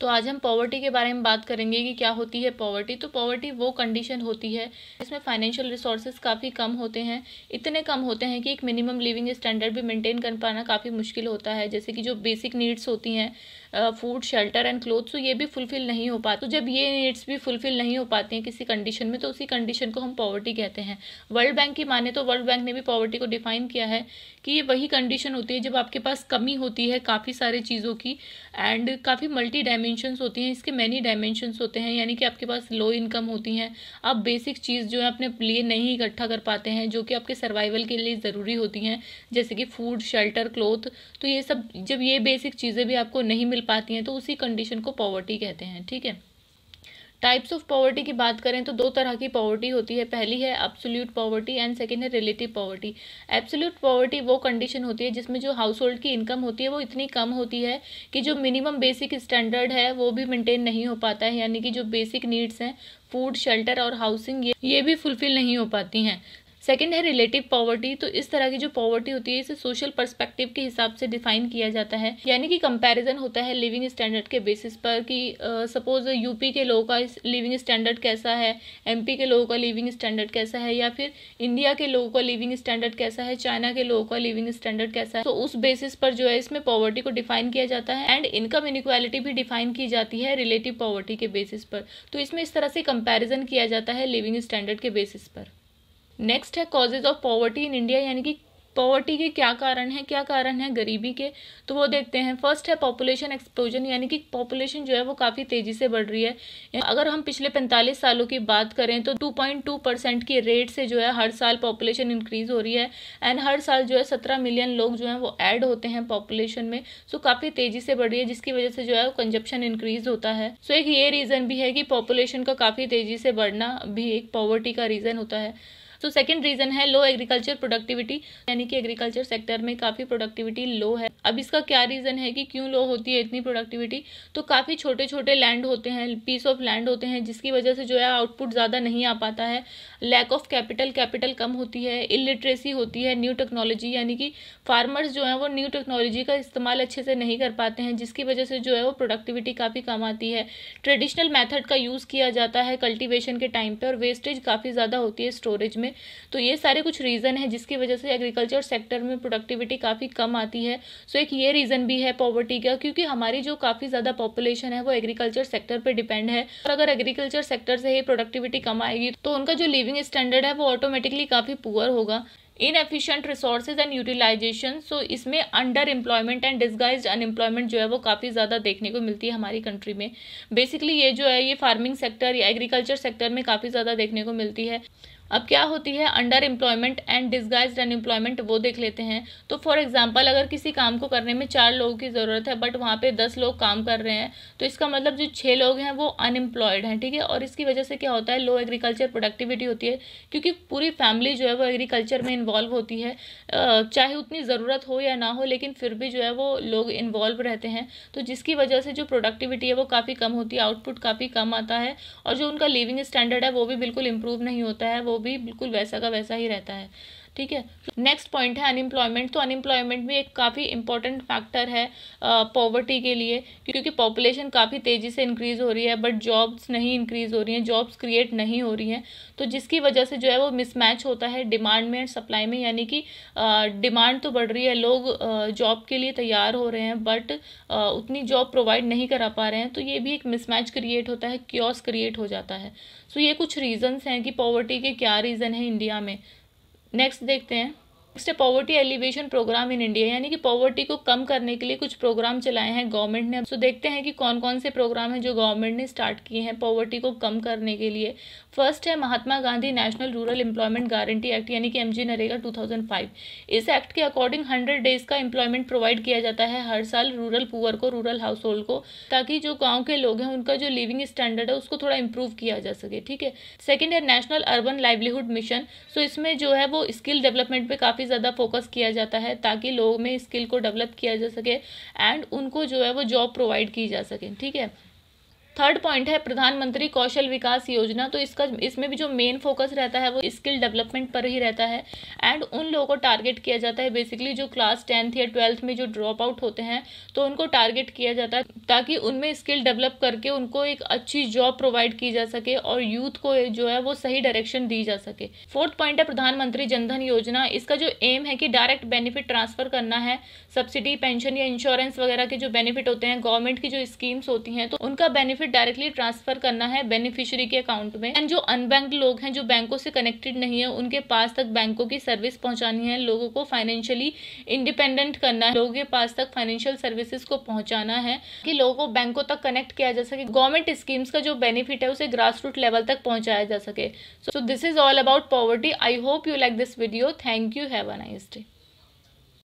तो आज हम पॉवर्टी के बारे में बात करेंगे कि क्या होती है पॉवर्टी तो पॉवर्टी वो कंडीशन होती है जिसमें फाइनेंशियल रिसोर्सेज काफ़ी कम होते हैं इतने कम होते हैं कि एक मिनिमम लिविंग स्टैंडर्ड भी मेंटेन कर पाना काफ़ी मुश्किल होता है जैसे कि जो बेसिक नीड्स होती हैं फूड शेल्टर एंड क्लोथ तो ये भी फुलफिल नहीं हो पाते तो जब ये नीड्स भी फुलफिल नहीं हो पाती हैं किसी कंडीशन में तो उसी कंडीशन को हम पॉवर्टी कहते हैं वर्ल्ड बैंक की माने तो वर्ल्ड बैंक ने भी पॉवर्टी को डिफाइन किया है कि ये वही कंडीशन होती है जब आपके पास कमी होती है काफ़ी सारे चीज़ों की एंड काफ़ी मल्टी डायमेंशंस होती हैं इसके मैनी डायमेंशंस होते हैं यानी कि आपके पास लो इनकम होती हैं आप बेसिक चीज़ जो है अपने लिए नहीं इकट्ठा कर पाते हैं जो कि आपके सर्वाइवल के लिए ज़रूरी होती हैं जैसे कि फूड शेल्टर क्लोथ तो ये सब जब ये बेसिक चीज़ें भी आपको नहीं मिल मिल पाती हैं तो उसी कंडीशन को पॉवर्टी कहते हैं ठीक है टाइप्स ऑफ पॉवर्टी की बात करें तो दो तरह की पॉवर्टी होती है पहली है एब्सोल्यूट पॉवर्टी एंड सेकेंड है रिलेटिव पॉवर्टी एब्सोल्यूट पॉवर्टी वो कंडीशन होती है जिसमें जो हाउस होल्ड की इनकम होती है वो इतनी कम होती है कि जो मिनिमम बेसिक स्टैंडर्ड है वो भी मेंटेन नहीं हो पाता है यानी कि जो बेसिक नीड्स हैं फूड शेल्टर और हाउसिंग ये ये भी फुलफिल नहीं हो पाती हैं सेकेंड है रिलेटिव पॉवर्टी तो इस तरह की जो पॉवर्टी होती है इसे सोशल परस्पेक्टिव के हिसाब से डिफाइन किया जाता है यानी कि कंपेरिजन होता है लिविंग स्टैंडर्ड के बेसिस पर कि सपोज यूपी के लोगों का लिविंग स्टैंडर्ड कैसा है एम के लोगों का लिविंग स्टैंडर्ड कैसा है या फिर इंडिया के लोगों का लिविंग स्टैंडर्ड कैसा है चाइना के लोगों का लिविंग स्टैंडर्ड कैसा है तो उस बेसिस पर जो है इसमें पॉवर्टी को डिफाइन किया जाता है एंड इनकम इनक्वालिटी भी डिफाइन की जाती है रिलेटिव पॉवर्टी के बेसिस पर तो इसमें इस तरह से कंपेरिजन किया जाता है लिविंग स्टैंडर्ड के बेसिस पर नेक्स्ट है causes of poverty in India यानी कि पॉवर्टी के क्या कारण है क्या कारण है गरीबी के तो वो देखते हैं फर्स्ट है पॉपुलेशन एक्सप्लोजन यानी कि पॉपुलेशन जो है वो काफ़ी तेज़ी से बढ़ रही है अगर हम पिछले 45 सालों की बात करें तो 2.2 परसेंट की रेट से जो है हर साल पॉपुलेशन इंक्रीज़ हो रही है एंड हर साल जो है 17 मिलियन लोग जो हैं वो ऐड होते हैं पॉपुलेशन में सो काफ़ी तेज़ी से बढ़ रही है जिसकी वजह से जो है वो कंजप्शन इंक्रीज़ होता है सो एक ये रीज़न भी है कि पॉपुलेशन का काफ़ी तेज़ी से बढ़ना भी एक पॉवर्टी का रीज़न होता है सो सेकेंड रीज़न है लो एग्रीकल्चर प्रोडक्टिविटी यानी कि एग्रीकल्चर सेक्टर में काफ़ी प्रोडक्टिविटी लो है अब इसका क्या रीज़न है कि क्यों लो होती है इतनी प्रोडक्टिविटी तो काफ़ी छोटे छोटे लैंड होते हैं पीस ऑफ लैंड होते हैं जिसकी वजह से जो है आउटपुट ज़्यादा नहीं आ पाता है लैक ऑफ कैपिटल कैपिटल कम होती है इलिटरेसी होती है न्यू टेक्नोलॉजी यानी कि फार्मर्स जो है वो न्यू टेक्नोलॉजी का इस्तेमाल अच्छे से नहीं कर पाते हैं जिसकी वजह से जो है वो प्रोडक्टिविटी काफ़ी कम आती है ट्रेडिशनल मैथड का यूज़ किया जाता है कल्टिवेशन के टाइम पर और वेस्टेज काफ़ी ज़्यादा होती है स्टोरेज में में तो ये सारे कुछ रीज़न है जिसकी वजह से एग्रीकल्चर सेक्टर में प्रोडक्टिविटी काफ़ी कम आती है सो एक ये रीज़न भी है पॉवर्टी का क्योंकि हमारी जो काफ़ी ज़्यादा पॉपुलेशन है वो एग्रीकल्चर सेक्टर पर डिपेंड है और अगर एग्रीकल्चर सेक्टर से ही प्रोडक्टिविटी कम आएगी तो उनका जो लिविंग स्टैंडर्ड है वो ऑटोमेटिकली काफ़ी पुअर होगा efficient resources and utilization so इसमें under employment and disguise unemployment जो है वो काफ़ी ज़्यादा देखने को मिलती है हमारी कंट्री में बेसिकली ये जो है ये फार्मिंग सेक्टर या एग्रीकल्चर सेक्टर में काफ़ी ज़्यादा देखने को मिलती है अब क्या होती है under employment and disguise unemployment वो देख लेते हैं तो फॉर एग्जाम्पल अगर किसी काम को करने में चार लोगों की ज़रूरत है बट वहाँ पे दस लोग काम कर रहे हैं तो इसका मतलब जो छः लोग हैं वो अनएम्प्लॉयड हैं ठीक है और इसकी वजह से क्या होता है लो एग्रीकल्चर प्रोडक्टिविटी होती है क्योंकि पूरी फैमिली जो है वो एग्रीकल्चर में इन्वॉल्व होती है चाहे उतनी ज़रूरत हो या ना हो लेकिन फिर भी जो है वो लोग इन्वॉल्व रहते हैं तो जिसकी वजह से जो प्रोडक्टिविटी है वो काफ़ी कम होती है आउटपुट काफ़ी कम आता है और जो उनका लिविंग स्टैंडर्ड है वो भी बिल्कुल इम्प्रूव नहीं होता है वो भी बिल्कुल वैसा का वैसा ही रहता है ठीक है नेक्स्ट पॉइंट है अनएम्प्लॉयमेंट तो अनएम्प्लॉयमेंट भी एक काफ़ी इंपॉर्टेंट फैक्टर है पॉवर्टी के लिए क्योंकि पॉपुलेशन काफ़ी तेज़ी से इंक्रीज़ हो रही है बट जॉब्स नहीं इंक्रीज़ हो रही हैं जॉब्स क्रिएट नहीं हो रही हैं तो जिसकी वजह से जो है वो मिसमैच होता है डिमांड में सप्लाई में यानी कि डिमांड तो बढ़ रही है लोग जॉब के लिए तैयार हो रहे हैं बट उतनी जॉब प्रोवाइड नहीं करा पा रहे हैं तो ये भी एक मिसमैच क्रिएट होता है क्योस क्रिएट हो जाता है सो so, ये कुछ रीज़न्स हैं कि पॉवर्टी के क्या रीज़न हैं इंडिया में नेक्स्ट देखते हैं नेक्स्ट है poverty alleviation programme in India यानी कि पॉवर्टी को कम करने के लिए कुछ प्रोग्राम चलाए हैं गवर्नमेंट ने सो देखते हैं कि कौन कौन से प्रोग्राम हैं जो गवर्नमेंट ने स्टार्ट किए हैं पॉवर्टी को कम करने के लिए फर्स्ट है Mahatma Gandhi national rural employment guarantee act यानी कि एम जी नरेगा टू इस एक्ट के अकॉर्डिंग हंड्रेड डेज का एम्प्लॉयमेंट प्रोवाइड किया जाता है हर साल रूरल पुअर को रूरल हाउस होल्ड को ताकि जो गाँव के लोग हैं उनका जो लिविंग स्टैंडर्ड है उसको थोड़ा इम्प्रूव किया जा सके ठीक है सेकेंड है national urban livelihood mission so इसमें जो है वो स्किल डेवलपमेंट पर काफ़ी काफ़ी ज़्यादा फोकस किया जाता है ताकि लोगों में स्किल को डेवलप किया जा सके एंड उनको जो है वो जॉब प्रोवाइड की जा सके ठीक है थर्ड पॉइंट है प्रधानमंत्री कौशल विकास योजना तो इसका इसमें भी जो मेन फोकस रहता है वो स्किल डेवलपमेंट पर ही रहता है एंड उन लोगों को टारगेट किया जाता है बेसिकली जो क्लास टेंथ या ट्वेल्थ में जो ड्रॉप आउट होते हैं तो उनको टारगेट किया जाता है ताकि उनमें स्किल डेवलप करके उनको एक अच्छी जॉब प्रोवाइड की जा सके और यूथ को जो है वो सही डायरेक्शन दी जा सके फोर्थ पॉइंट है प्रधानमंत्री जनधन योजना इसका जो एम है कि डायरेक्ट बेनिफिट ट्रांसफर करना है सब्सिडी पेंशन या इंश्योरेंस वगैरह के जो बेनिफिट होते हैं गवर्नमेंट की जो स्कीम्स होती हैं तो उनका बेनिफिट प्रॉफिट डायरेक्टली ट्रांसफर करना है बेनिफिशियरी के अकाउंट में एंड जो अनबैंक लोग हैं जो बैंकों से कनेक्टेड नहीं है उनके पास तक बैंकों की सर्विस पहुंचानी है लोगों को फाइनेंशियली इंडिपेंडेंट करना है लोगों के पास तक फाइनेंशियल सर्विसेज को पहुंचाना है कि लोगों को बैंकों तक कनेक्ट किया जा सके गवर्नमेंट स्कीम्स का जो बेनिफिट है उसे ग्रास रूट लेवल तक पहुंचाया जा सके so this is all about poverty I hope you like this video thank you have a nice day